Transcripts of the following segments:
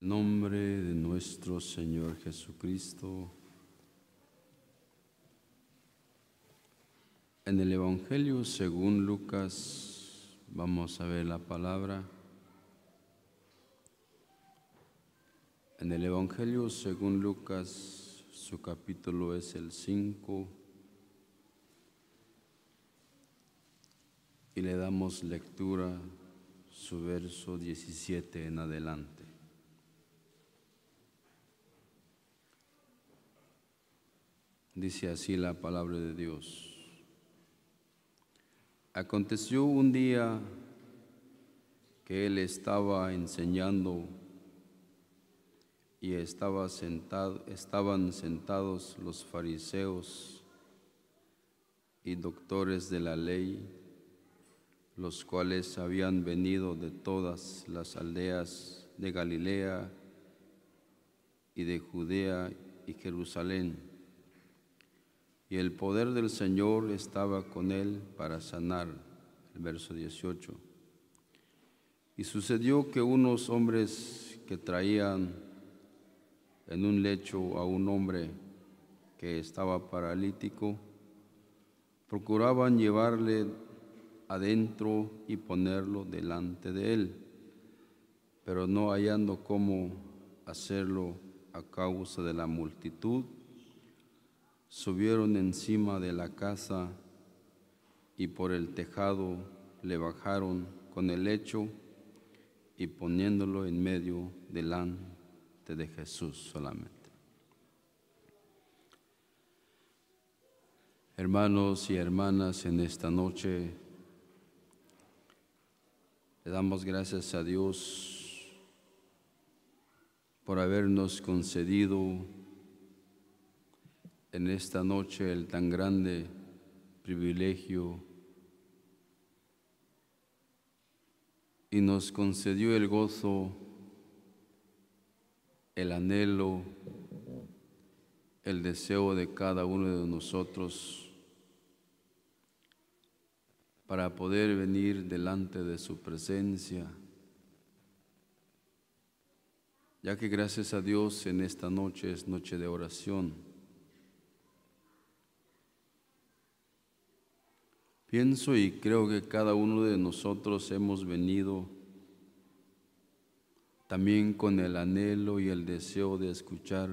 nombre de nuestro Señor Jesucristo. En el Evangelio según Lucas, vamos a ver la palabra. En el Evangelio según Lucas, su capítulo es el 5. Y le damos lectura su verso 17 en adelante. Dice así la palabra de Dios. Aconteció un día que él estaba enseñando y estaba sentado, estaban sentados los fariseos y doctores de la ley, los cuales habían venido de todas las aldeas de Galilea y de Judea y Jerusalén y el poder del Señor estaba con él para sanar. El verso 18. Y sucedió que unos hombres que traían en un lecho a un hombre que estaba paralítico, procuraban llevarle adentro y ponerlo delante de él, pero no hallando cómo hacerlo a causa de la multitud, subieron encima de la casa y por el tejado le bajaron con el lecho y poniéndolo en medio delante de Jesús solamente. Hermanos y hermanas, en esta noche le damos gracias a Dios por habernos concedido en esta noche el tan grande privilegio y nos concedió el gozo, el anhelo, el deseo de cada uno de nosotros para poder venir delante de su presencia, ya que gracias a Dios en esta noche es noche de oración Pienso y creo que cada uno de nosotros hemos venido también con el anhelo y el deseo de escuchar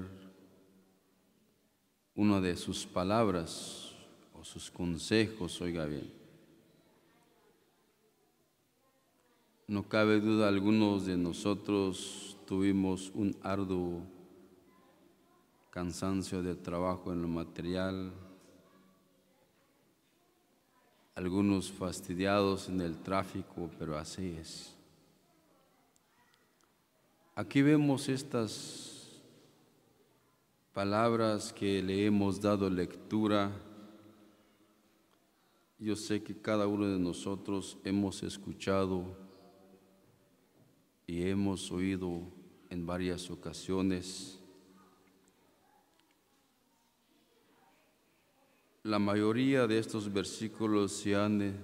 una de sus palabras o sus consejos, oiga bien. No cabe duda, algunos de nosotros tuvimos un arduo cansancio de trabajo en lo material, algunos fastidiados en el tráfico, pero así es. Aquí vemos estas palabras que le hemos dado lectura. Yo sé que cada uno de nosotros hemos escuchado y hemos oído en varias ocasiones La mayoría de estos versículos se han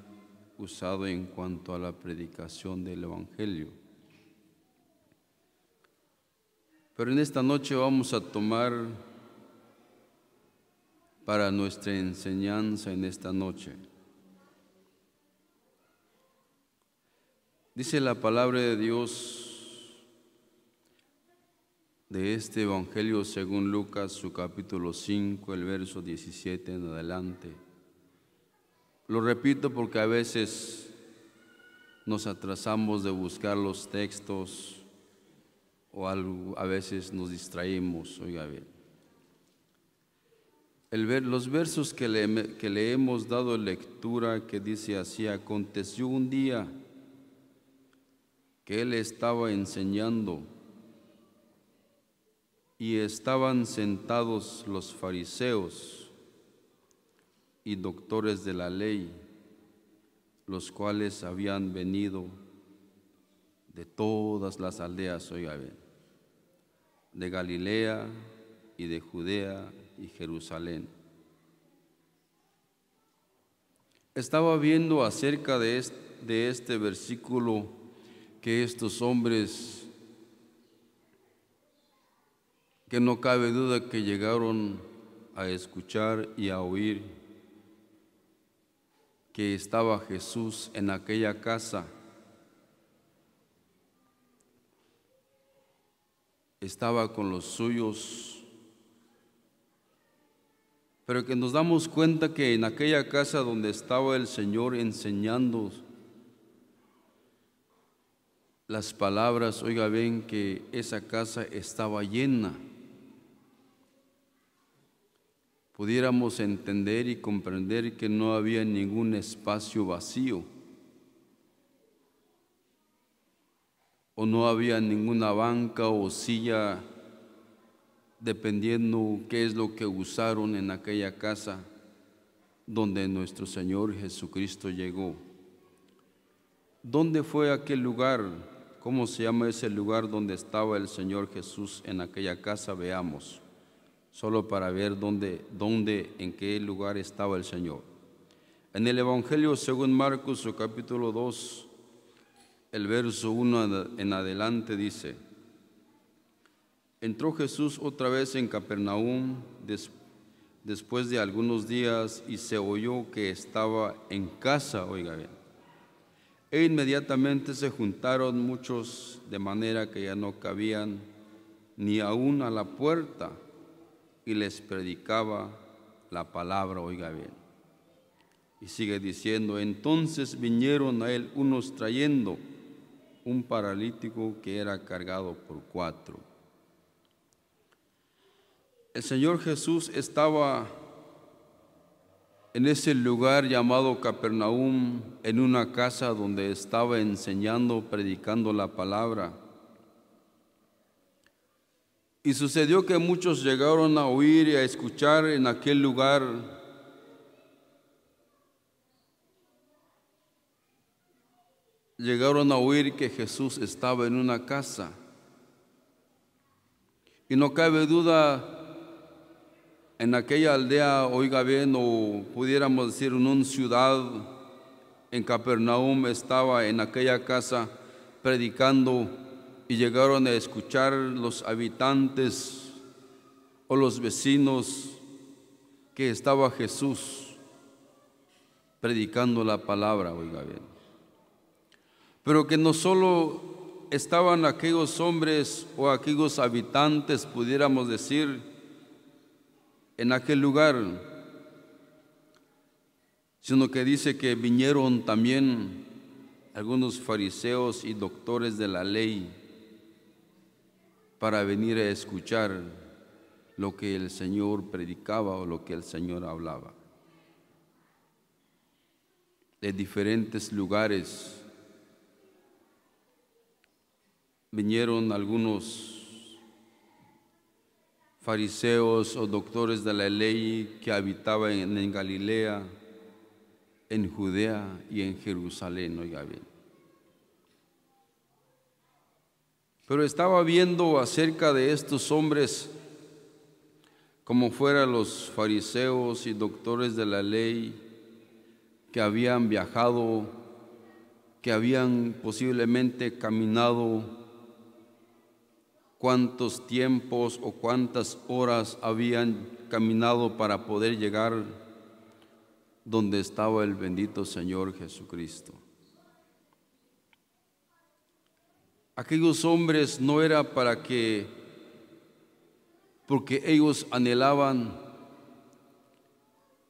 usado en cuanto a la predicación del Evangelio. Pero en esta noche vamos a tomar para nuestra enseñanza en esta noche. Dice la palabra de Dios de este Evangelio según Lucas, su capítulo 5, el verso 17 en adelante. Lo repito porque a veces nos atrasamos de buscar los textos o a veces nos distraemos, oiga bien. El ver, los versos que le, que le hemos dado lectura que dice así, aconteció un día que él estaba enseñando y estaban sentados los fariseos y doctores de la ley, los cuales habían venido de todas las aldeas, oiga de Galilea y de Judea y Jerusalén. Estaba viendo acerca de de este versículo que estos hombres que no cabe duda que llegaron a escuchar y a oír que estaba Jesús en aquella casa. Estaba con los suyos, pero que nos damos cuenta que en aquella casa donde estaba el Señor enseñando las palabras, oiga, ven que esa casa estaba llena pudiéramos entender y comprender que no había ningún espacio vacío o no había ninguna banca o silla, dependiendo qué es lo que usaron en aquella casa donde nuestro Señor Jesucristo llegó. ¿Dónde fue aquel lugar? ¿Cómo se llama ese lugar donde estaba el Señor Jesús en aquella casa? Veamos solo para ver dónde, dónde, en qué lugar estaba el Señor. En el Evangelio según Marcos, capítulo 2, el verso 1 en adelante dice, entró Jesús otra vez en Capernaum después de algunos días y se oyó que estaba en casa, oiga bien. E inmediatamente se juntaron muchos de manera que ya no cabían ni aún a la puerta y les predicaba la palabra, oiga bien. Y sigue diciendo, entonces vinieron a él unos trayendo un paralítico que era cargado por cuatro. El Señor Jesús estaba en ese lugar llamado Capernaum, en una casa donde estaba enseñando, predicando la palabra y sucedió que muchos llegaron a oír y a escuchar en aquel lugar llegaron a oír que Jesús estaba en una casa. Y no cabe duda, en aquella aldea, oiga bien, o pudiéramos decir en una ciudad, en Capernaum, estaba en aquella casa predicando y llegaron a escuchar los habitantes o los vecinos que estaba Jesús predicando la palabra, oiga bien. Pero que no solo estaban aquellos hombres o aquellos habitantes, pudiéramos decir, en aquel lugar, sino que dice que vinieron también algunos fariseos y doctores de la ley para venir a escuchar lo que el Señor predicaba o lo que el Señor hablaba. De diferentes lugares vinieron algunos fariseos o doctores de la ley que habitaban en Galilea, en Judea y en Jerusalén, Pero estaba viendo acerca de estos hombres como fueran los fariseos y doctores de la ley que habían viajado, que habían posiblemente caminado cuántos tiempos o cuántas horas habían caminado para poder llegar donde estaba el bendito Señor Jesucristo. aquellos hombres no era para que, porque ellos anhelaban,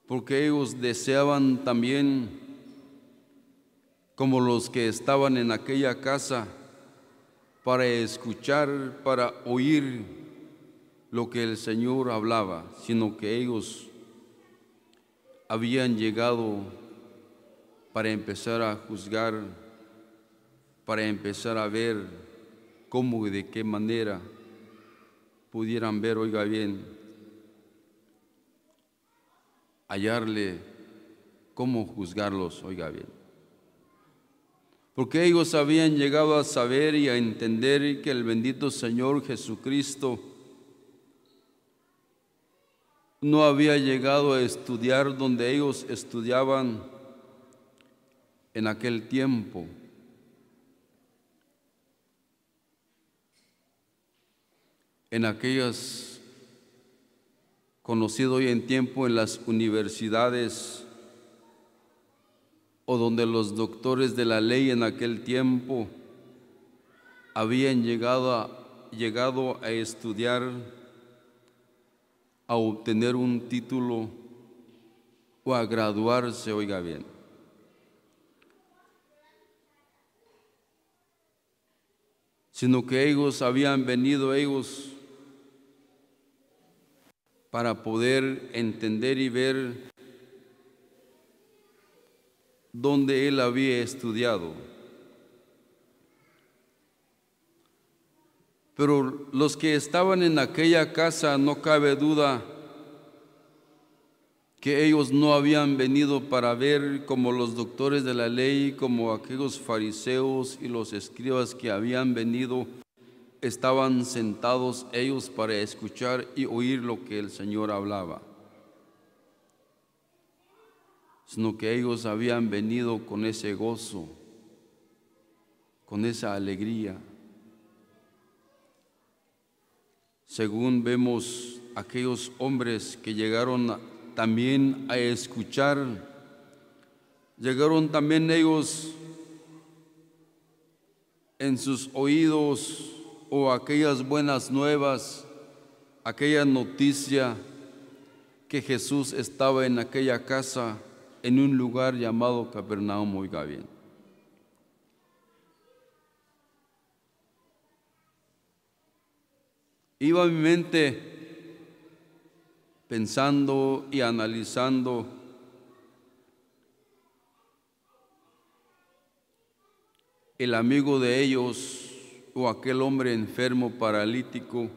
porque ellos deseaban también, como los que estaban en aquella casa, para escuchar, para oír lo que el Señor hablaba, sino que ellos habían llegado para empezar a juzgar para empezar a ver cómo y de qué manera pudieran ver, oiga bien, hallarle cómo juzgarlos, oiga bien. Porque ellos habían llegado a saber y a entender que el bendito Señor Jesucristo no había llegado a estudiar donde ellos estudiaban en aquel tiempo en aquellas conocido hoy en tiempo en las universidades o donde los doctores de la ley en aquel tiempo habían llegado a, llegado a estudiar, a obtener un título o a graduarse, oiga bien. sino que ellos habían venido ellos para poder entender y ver donde él había estudiado. Pero los que estaban en aquella casa, no cabe duda que ellos no habían venido para ver como los doctores de la ley, como aquellos fariseos y los escribas que habían venido estaban sentados ellos para escuchar y oír lo que el Señor hablaba, sino que ellos habían venido con ese gozo, con esa alegría. Según vemos aquellos hombres que llegaron también a escuchar, llegaron también ellos en sus oídos o aquellas buenas nuevas, aquella noticia que Jesús estaba en aquella casa en un lugar llamado Capernaum, y bien. Iba mi mente pensando y analizando el amigo de ellos, o aquel hombre enfermo, paralítico,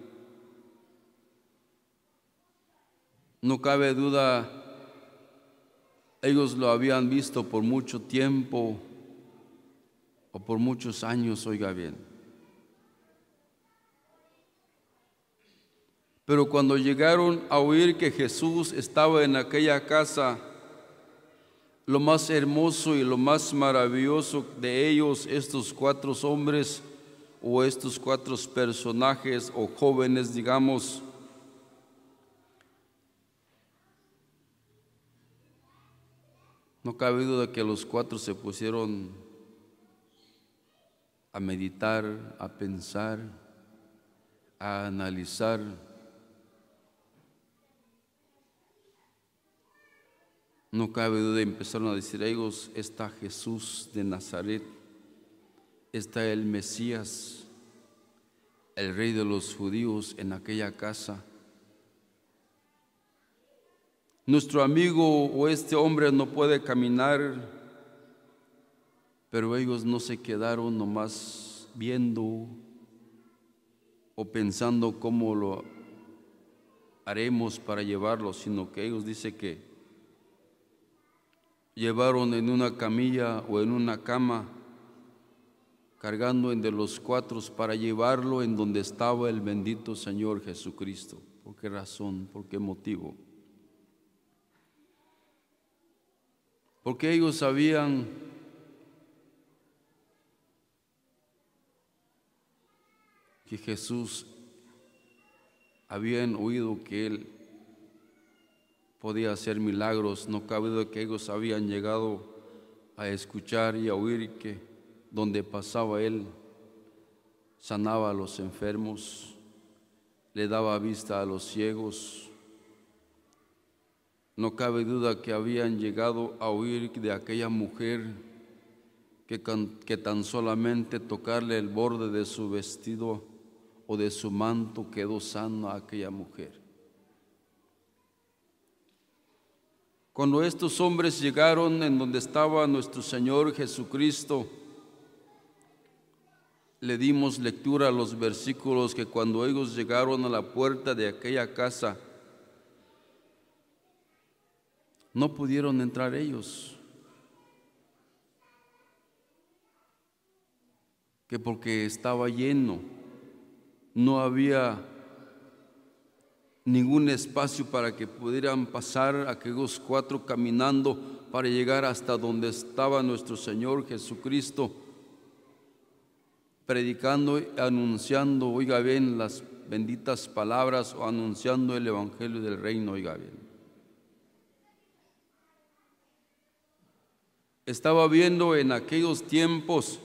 no cabe duda, ellos lo habían visto por mucho tiempo o por muchos años, oiga bien. Pero cuando llegaron a oír que Jesús estaba en aquella casa, lo más hermoso y lo más maravilloso de ellos, estos cuatro hombres, o estos cuatro personajes o jóvenes, digamos, no cabe duda que los cuatro se pusieron a meditar, a pensar, a analizar. No cabe duda, empezaron a decir ellos, está Jesús de Nazaret está el Mesías, el rey de los judíos en aquella casa. Nuestro amigo o este hombre no puede caminar, pero ellos no se quedaron nomás viendo o pensando cómo lo haremos para llevarlo, sino que ellos dice que llevaron en una camilla o en una cama cargando en de los cuatro para llevarlo en donde estaba el bendito Señor Jesucristo. ¿Por qué razón? ¿Por qué motivo? Porque ellos sabían que Jesús habían oído que él podía hacer milagros, no cabe que ellos habían llegado a escuchar y a oír que donde pasaba él, sanaba a los enfermos, le daba vista a los ciegos. No cabe duda que habían llegado a oír de aquella mujer que, tan solamente tocarle el borde de su vestido o de su manto quedó a aquella mujer. Cuando estos hombres llegaron en donde estaba nuestro Señor Jesucristo, le dimos lectura a los versículos que cuando ellos llegaron a la puerta de aquella casa, no pudieron entrar ellos. Que porque estaba lleno, no había ningún espacio para que pudieran pasar aquellos cuatro caminando para llegar hasta donde estaba nuestro Señor Jesucristo predicando, anunciando, oiga bien las benditas palabras o anunciando el Evangelio del Reino, oiga bien. Estaba viendo en aquellos tiempos,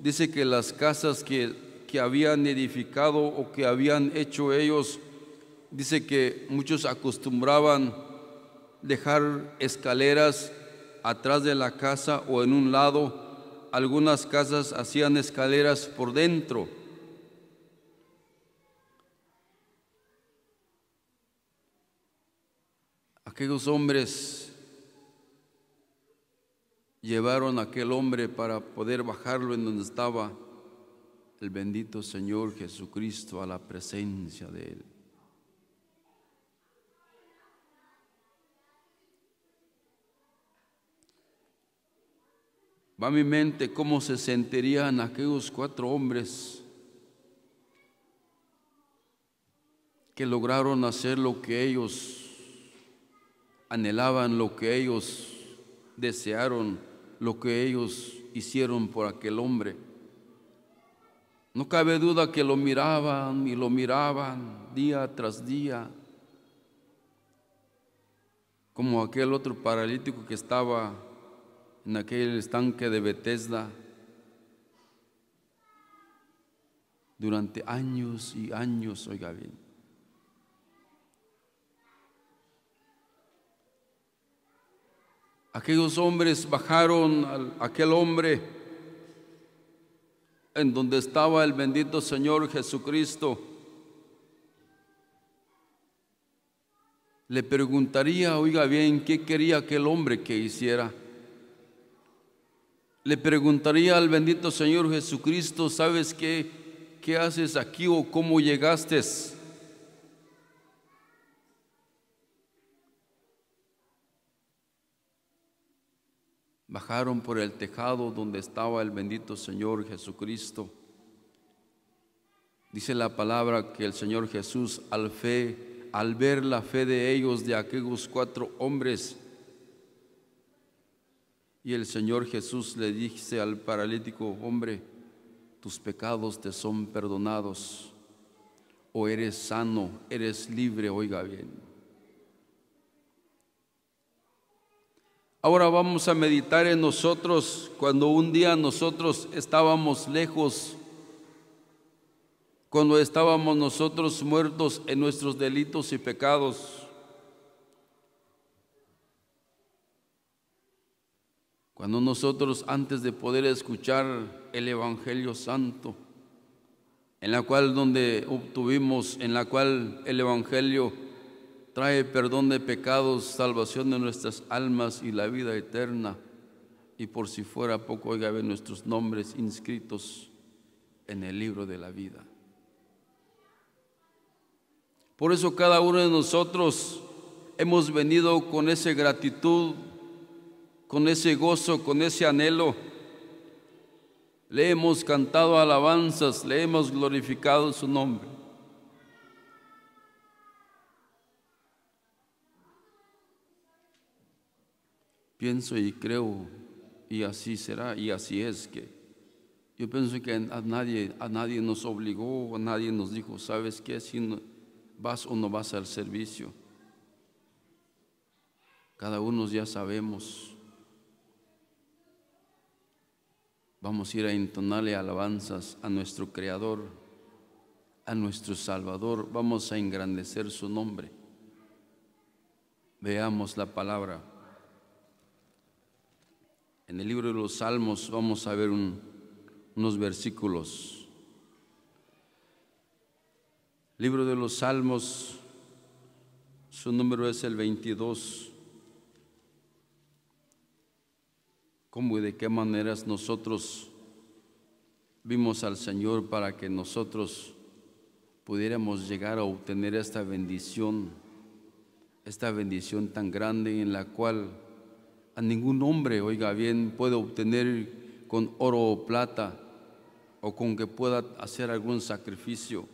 dice que las casas que, que habían edificado o que habían hecho ellos, dice que muchos acostumbraban dejar escaleras atrás de la casa o en un lado algunas casas hacían escaleras por dentro. Aquellos hombres llevaron a aquel hombre para poder bajarlo en donde estaba el bendito Señor Jesucristo a la presencia de él. Va mi mente cómo se sentirían aquellos cuatro hombres que lograron hacer lo que ellos anhelaban, lo que ellos desearon, lo que ellos hicieron por aquel hombre. No cabe duda que lo miraban y lo miraban día tras día, como aquel otro paralítico que estaba en aquel estanque de Bethesda durante años y años, oiga bien. Aquellos hombres bajaron a aquel hombre en donde estaba el bendito Señor Jesucristo. Le preguntaría, oiga bien, qué quería aquel hombre que hiciera le preguntaría al bendito Señor Jesucristo, ¿sabes qué? ¿Qué haces aquí o cómo llegaste? Bajaron por el tejado donde estaba el bendito Señor Jesucristo. Dice la palabra que el Señor Jesús al fe, al ver la fe de ellos, de aquellos cuatro hombres, y el Señor Jesús le dice al paralítico, hombre, tus pecados te son perdonados, o eres sano, eres libre, oiga bien. Ahora vamos a meditar en nosotros cuando un día nosotros estábamos lejos, cuando estábamos nosotros muertos en nuestros delitos y pecados Cuando nosotros antes de poder escuchar el Evangelio Santo, en la cual donde obtuvimos, en la cual el Evangelio trae perdón de pecados, salvación de nuestras almas y la vida eterna. Y por si fuera poco, oiga, ver nuestros nombres inscritos en el libro de la vida. Por eso cada uno de nosotros hemos venido con esa gratitud con ese gozo, con ese anhelo. Le hemos cantado alabanzas, le hemos glorificado su nombre. Pienso y creo, y así será, y así es que yo pienso que a nadie, a nadie nos obligó, a nadie nos dijo, ¿sabes qué? Si vas o no vas al servicio. Cada uno ya sabemos Vamos a ir a entonarle alabanzas a nuestro Creador, a nuestro Salvador. Vamos a engrandecer su nombre. Veamos la palabra. En el libro de los Salmos vamos a ver unos versículos. Libro de los Salmos, su número es el 22. cómo y de qué maneras nosotros vimos al Señor para que nosotros pudiéramos llegar a obtener esta bendición, esta bendición tan grande en la cual a ningún hombre, oiga bien, puede obtener con oro o plata o con que pueda hacer algún sacrificio.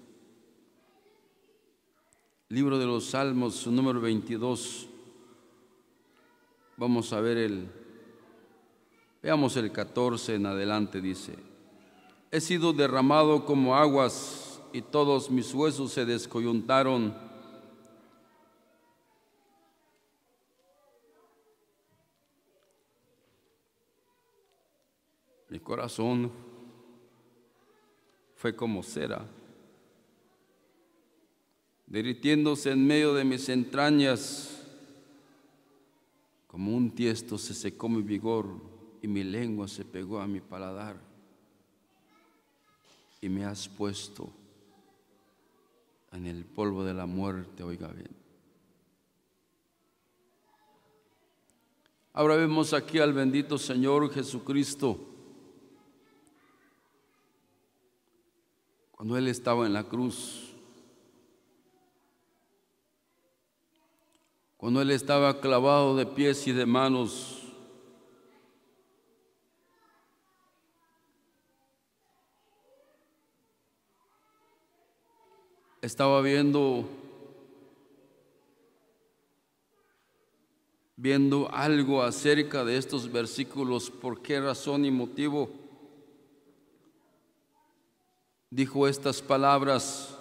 Libro de los Salmos, número 22. Vamos a ver el Veamos el 14 en adelante, dice, he sido derramado como aguas y todos mis huesos se descoyuntaron. Mi corazón fue como cera, derritiéndose en medio de mis entrañas, como un tiesto se secó mi vigor y mi lengua se pegó a mi paladar y me has puesto en el polvo de la muerte, oiga bien. Ahora vemos aquí al bendito Señor Jesucristo. Cuando Él estaba en la cruz, cuando Él estaba clavado de pies y de manos, estaba viendo viendo algo acerca de estos versículos, por qué razón y motivo dijo estas palabras.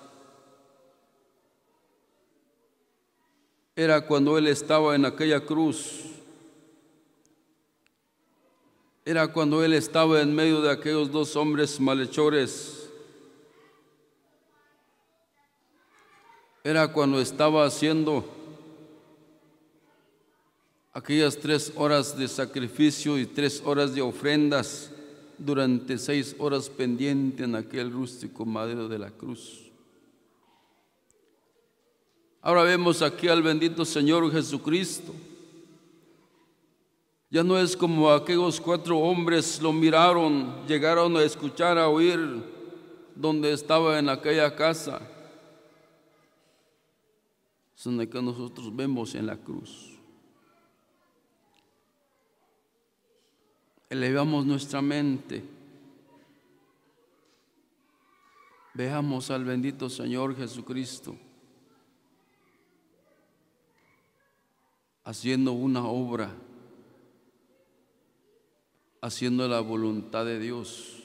Era cuando él estaba en aquella cruz. Era cuando él estaba en medio de aquellos dos hombres malhechores. era cuando estaba haciendo aquellas tres horas de sacrificio y tres horas de ofrendas durante seis horas pendiente en aquel rústico madero de la cruz. Ahora vemos aquí al bendito Señor Jesucristo. Ya no es como aquellos cuatro hombres lo miraron, llegaron a escuchar, a oír donde estaba en aquella casa son que nosotros vemos en la cruz. Elevamos nuestra mente. Veamos al bendito Señor Jesucristo haciendo una obra, haciendo la voluntad de Dios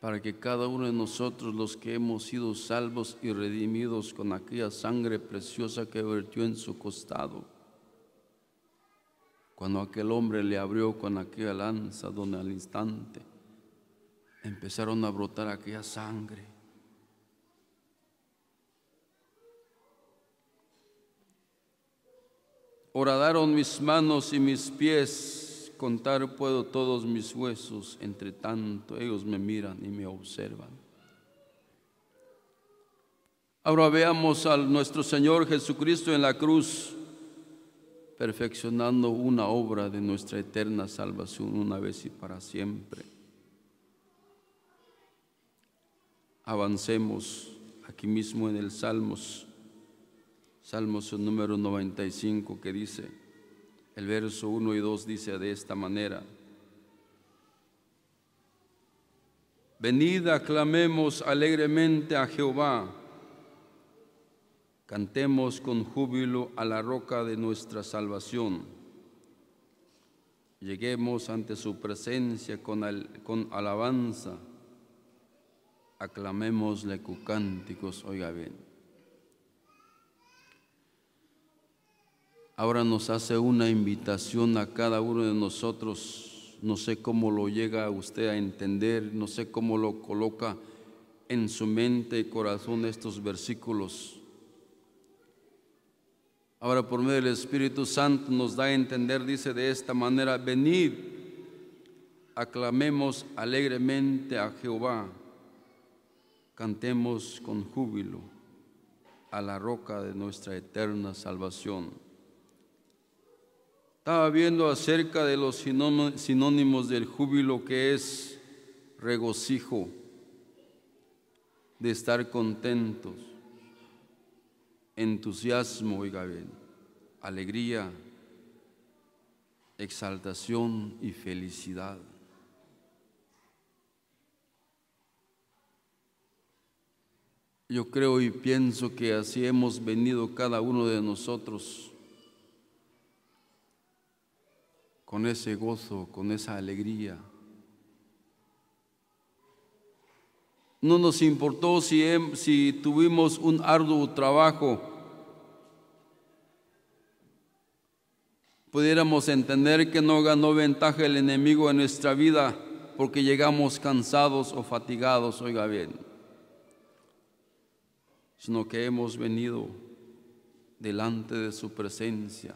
para que cada uno de nosotros, los que hemos sido salvos y redimidos con aquella sangre preciosa que vertió en su costado, cuando aquel hombre le abrió con aquella lanza, donde al instante empezaron a brotar aquella sangre. oradaron mis manos y mis pies contar puedo todos mis huesos, entre tanto ellos me miran y me observan. Ahora veamos a nuestro Señor Jesucristo en la cruz, perfeccionando una obra de nuestra eterna salvación una vez y para siempre. Avancemos aquí mismo en el Salmos, Salmos número 95 que dice, el verso 1 y 2 dice de esta manera. Venida clamemos alegremente a Jehová. Cantemos con júbilo a la roca de nuestra salvación. Lleguemos ante su presencia con, con alabanza. Aclamémosle con cánticos, oiga bien. ahora nos hace una invitación a cada uno de nosotros. No sé cómo lo llega usted a entender, no sé cómo lo coloca en su mente y corazón estos versículos. Ahora por medio del Espíritu Santo nos da a entender, dice de esta manera, venid, aclamemos alegremente a Jehová, cantemos con júbilo a la roca de nuestra eterna salvación. Estaba viendo acerca de los sinónimos del júbilo que es regocijo, de estar contentos, entusiasmo, oiga bien, alegría, exaltación y felicidad. Yo creo y pienso que así hemos venido cada uno de nosotros con ese gozo, con esa alegría. No nos importó si, tuvimos un arduo trabajo. Pudiéramos entender que no ganó ventaja el enemigo en nuestra vida porque llegamos cansados o fatigados, oiga bien, sino que hemos venido delante de su presencia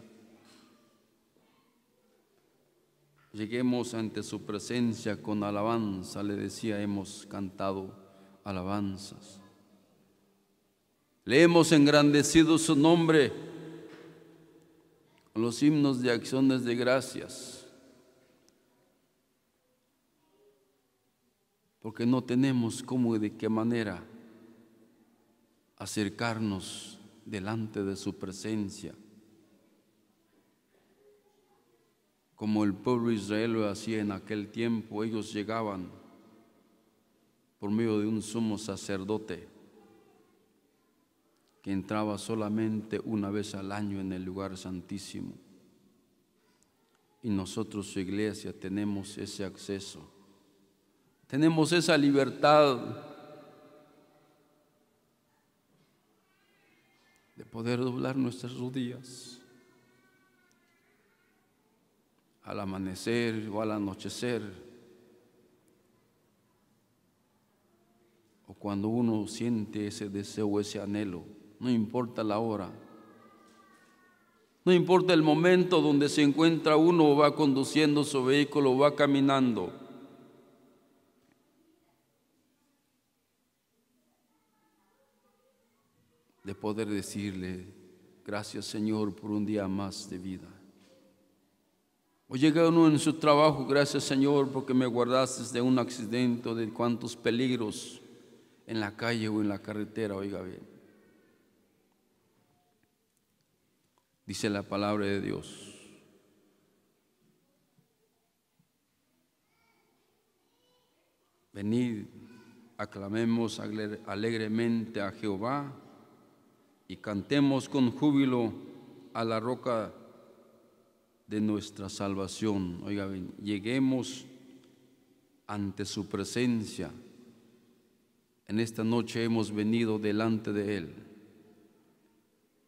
Lleguemos ante su presencia con alabanza, le decía, hemos cantado alabanzas. Le hemos engrandecido su nombre con los himnos de acciones de gracias, porque no tenemos cómo y de qué manera acercarnos delante de su presencia como el pueblo de Israel lo hacía en aquel tiempo, ellos llegaban por medio de un sumo sacerdote que entraba solamente una vez al año en el lugar santísimo. Y nosotros, su iglesia, tenemos ese acceso, tenemos esa libertad de poder doblar nuestras rodillas al amanecer o al anochecer, o cuando uno siente ese deseo, ese anhelo, no importa la hora, no importa el momento donde se encuentra uno va conduciendo su vehículo o va caminando. De poder decirle, gracias Señor por un día más de vida. O llega uno en su trabajo, gracias Señor porque me guardaste de un accidente o de cuantos peligros en la calle o en la carretera, oiga bien. Dice la palabra de Dios. Venid, aclamemos alegremente a Jehová y cantemos con júbilo a la roca de nuestra salvación. Oiga lleguemos ante su presencia. En esta noche hemos venido delante de Él.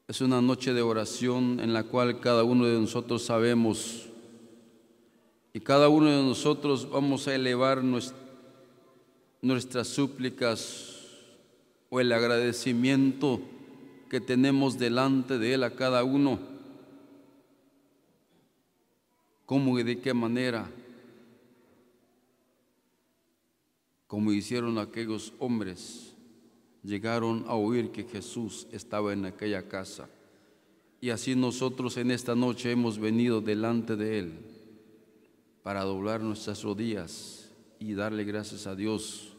Es una noche de oración en la cual cada uno de nosotros sabemos y cada uno de nosotros vamos a elevar nuestras súplicas o el agradecimiento que tenemos delante de Él a cada uno cómo y de qué manera, como hicieron aquellos hombres, llegaron a oír que Jesús estaba en aquella casa. Y así nosotros en esta noche hemos venido delante de Él para doblar nuestras rodillas y darle gracias a Dios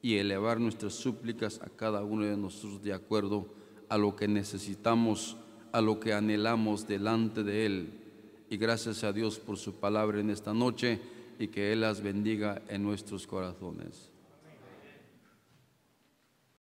y elevar nuestras súplicas a cada uno de nosotros de acuerdo a lo que necesitamos, a lo que anhelamos delante de Él y gracias a Dios por su palabra en esta noche y que Él las bendiga en nuestros corazones.